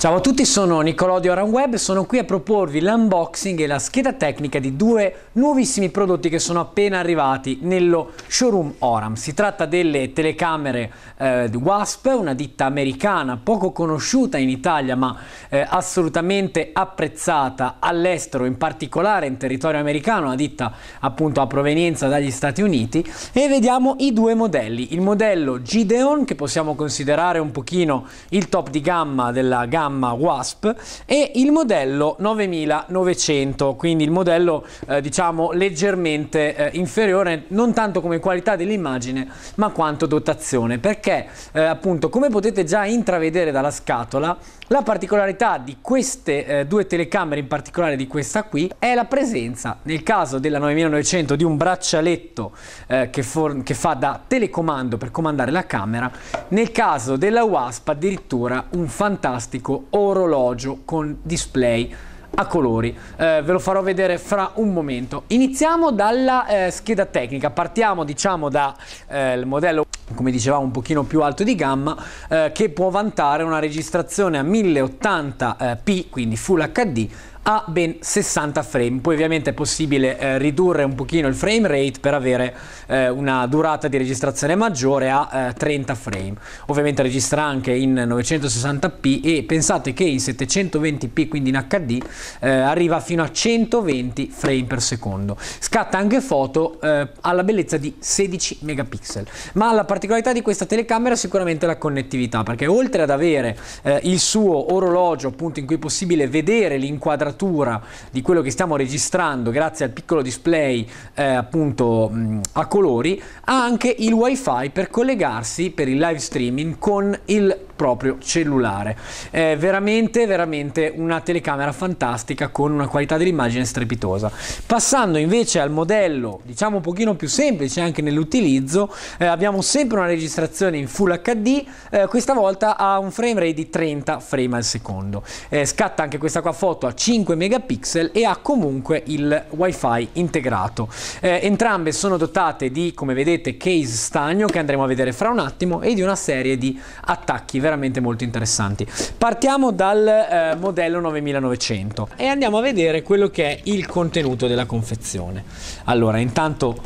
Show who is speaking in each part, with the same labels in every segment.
Speaker 1: Ciao a tutti, sono Nicolò di OranWeb e sono qui a proporvi l'unboxing e la scheda tecnica di due nuovissimi prodotti che sono appena arrivati nello showroom Oram. Si tratta delle telecamere eh, WASP, una ditta americana poco conosciuta in Italia ma eh, assolutamente apprezzata all'estero, in particolare in territorio americano, una ditta appunto a provenienza dagli Stati Uniti e vediamo i due modelli. Il modello Gideon che possiamo considerare un pochino il top di gamma della gamma gamma WASP e il modello 9900, quindi il modello eh, diciamo leggermente eh, inferiore non tanto come qualità dell'immagine ma quanto dotazione perché eh, appunto come potete già intravedere dalla scatola la particolarità di queste eh, due telecamere in particolare di questa qui è la presenza nel caso della 9900 di un braccialetto eh, che, che fa da telecomando per comandare la camera nel caso della WASP addirittura un fantastico orologio con display a colori eh, ve lo farò vedere fra un momento iniziamo dalla eh, scheda tecnica partiamo diciamo dal eh, modello come dicevamo un pochino più alto di gamma eh, che può vantare una registrazione a 1080p eh, quindi full hd a ben 60 frame. Poi ovviamente è possibile eh, ridurre un pochino il frame rate per avere eh, una durata di registrazione maggiore a eh, 30 frame. Ovviamente registra anche in 960p e pensate che in 720p, quindi in HD, eh, arriva fino a 120 frame per secondo. Scatta anche foto eh, alla bellezza di 16 megapixel. Ma la particolarità di questa telecamera è sicuramente la connettività, perché oltre ad avere eh, il suo orologio appunto in cui è possibile vedere l'inquadratura quadratura di quello che stiamo registrando grazie al piccolo display eh, appunto mh, a colori, ha anche il wifi per collegarsi per il live streaming con il proprio cellulare. È veramente, veramente una telecamera fantastica con una qualità dell'immagine strepitosa. Passando invece al modello, diciamo un pochino più semplice anche nell'utilizzo, eh, abbiamo sempre una registrazione in Full HD, eh, questa volta a un frame rate di 30 frame al secondo. Eh, scatta anche questa qua foto a 5 5 megapixel e ha comunque il wifi integrato. Eh, entrambe sono dotate di, come vedete, case stagno che andremo a vedere fra un attimo e di una serie di attacchi veramente molto interessanti. Partiamo dal eh, modello 9900 e andiamo a vedere quello che è il contenuto della confezione. Allora, intanto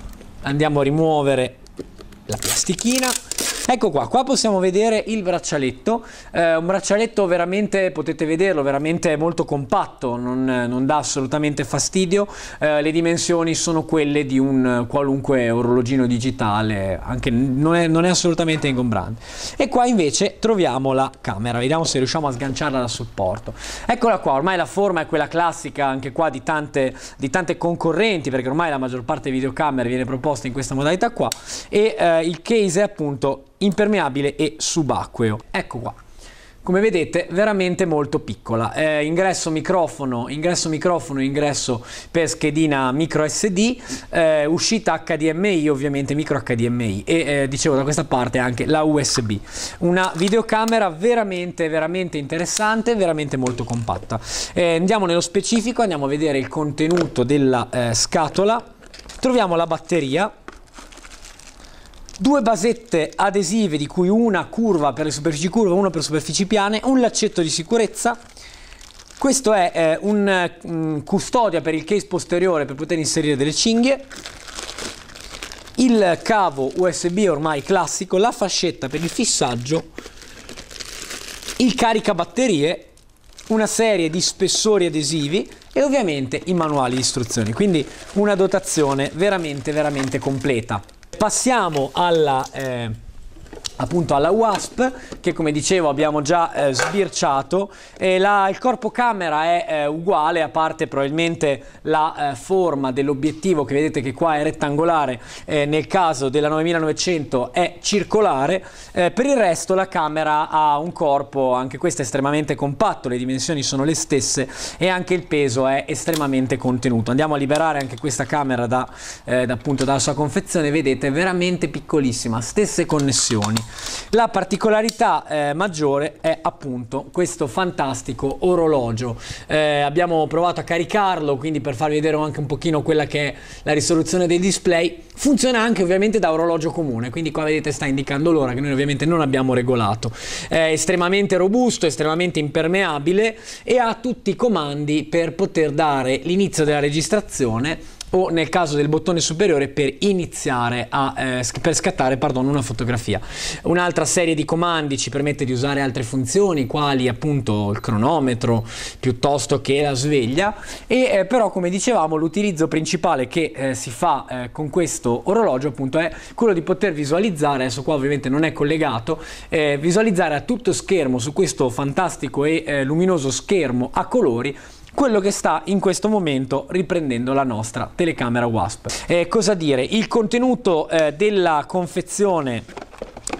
Speaker 1: andiamo a rimuovere la plastichina Ecco qua, qua possiamo vedere il braccialetto, eh, un braccialetto veramente, potete vederlo, veramente molto compatto, non, non dà assolutamente fastidio, eh, le dimensioni sono quelle di un qualunque orologino digitale, anche non è, non è assolutamente ingombrante. E qua invece troviamo la camera, vediamo se riusciamo a sganciarla dal supporto. Eccola qua, ormai la forma è quella classica anche qua di tante, di tante concorrenti, perché ormai la maggior parte delle videocamere viene proposta in questa modalità qua, e eh, il case è appunto impermeabile e subacqueo. Ecco qua. Come vedete veramente molto piccola, eh, ingresso microfono, ingresso microfono, ingresso per schedina micro SD, eh, uscita HDMI ovviamente micro HDMI e eh, dicevo da questa parte anche la USB. Una videocamera veramente veramente interessante, veramente molto compatta. Eh, andiamo nello specifico, andiamo a vedere il contenuto della eh, scatola, troviamo la batteria due basette adesive di cui una curva per le superfici curve e una per le superfici piane, un laccetto di sicurezza, questo è eh, un mh, mm, custodia per il case posteriore per poter inserire delle cinghie, il cavo USB ormai classico, la fascetta per il fissaggio, il caricabatterie, una serie di spessori adesivi e ovviamente i manuali di istruzioni, quindi una dotazione veramente veramente completa. Passiamo alla... Eh, appunto alla WASP che come dicevo abbiamo già eh, sbirciato la, il corpo camera è eh, uguale a parte probabilmente la eh, forma dell'obiettivo che vedete che qua è rettangolare eh, nel caso della 9900 è circolare eh, per il resto la camera ha un corpo anche questo estremamente compatto le dimensioni sono le stesse e anche il peso è estremamente contenuto andiamo a liberare anche questa camera da, da, eh, appunto dalla sua confezione vedete veramente piccolissima stesse connessioni la particolarità eh, maggiore è appunto questo fantastico orologio. Eh, abbiamo provato a caricarlo, quindi per farvi vedere anche un pochino quella che è la risoluzione del display. Funziona anche ovviamente da orologio comune, quindi qua vedete sta indicando l'ora che noi ovviamente non abbiamo regolato. È estremamente robusto, estremamente impermeabile e ha tutti i comandi per poter dare l'inizio della registrazione o nel caso del bottone superiore per iniziare a eh, per scattare pardon, una fotografia. Un'altra serie di comandi ci permette di usare altre funzioni quali appunto il cronometro piuttosto che la sveglia e eh, però come dicevamo l'utilizzo principale che eh, si fa eh, con questo orologio appunto è quello di poter visualizzare, adesso qua ovviamente non è collegato, eh, visualizzare a tutto schermo su questo fantastico e eh, luminoso schermo a colori quello che sta in questo momento riprendendo la nostra telecamera WASP. Eh, cosa dire? Il contenuto eh, della confezione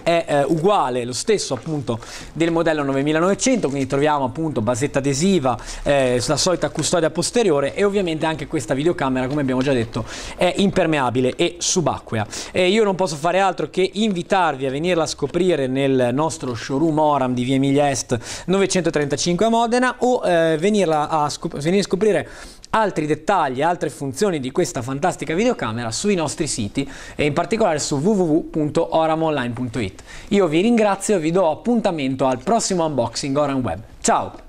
Speaker 1: è eh, uguale, lo stesso appunto del modello 9900, quindi troviamo appunto basetta adesiva, eh, la solita custodia posteriore e ovviamente anche questa videocamera come abbiamo già detto è impermeabile e subacquea. E io non posso fare altro che invitarvi a venirla a scoprire nel nostro showroom Oram di via Emilia Est 935 a Modena o eh, venirla a scop venire a scoprire altri dettagli e altre funzioni di questa fantastica videocamera sui nostri siti e in particolare su www.oramonline.it. Io vi ringrazio e vi do appuntamento al prossimo unboxing Oran Web. Ciao!